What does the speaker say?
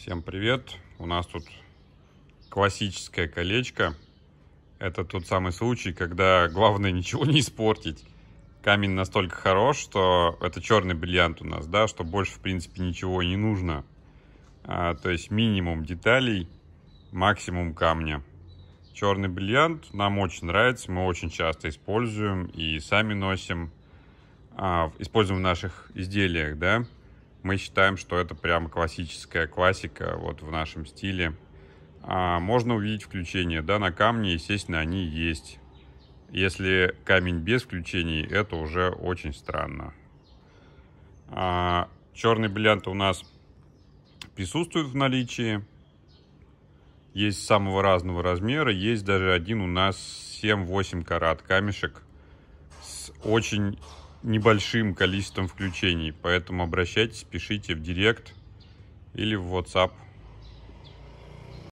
Всем привет! У нас тут классическое колечко. Это тот самый случай, когда главное ничего не испортить. Камень настолько хорош, что это черный бриллиант у нас, да, что больше, в принципе, ничего не нужно. А, то есть минимум деталей, максимум камня. Черный бриллиант нам очень нравится, мы очень часто используем и сами носим, а, используем в наших изделиях, да. Мы считаем, что это прямо классическая классика вот в нашем стиле. А, можно увидеть включение, да, на камне, естественно, они есть. Если камень без включений, это уже очень странно. А, черный бриллиант у нас присутствует в наличии. Есть самого разного размера. Есть даже один у нас 7-8 карат камешек с очень небольшим количеством включений, поэтому обращайтесь, пишите в директ или в WhatsApp.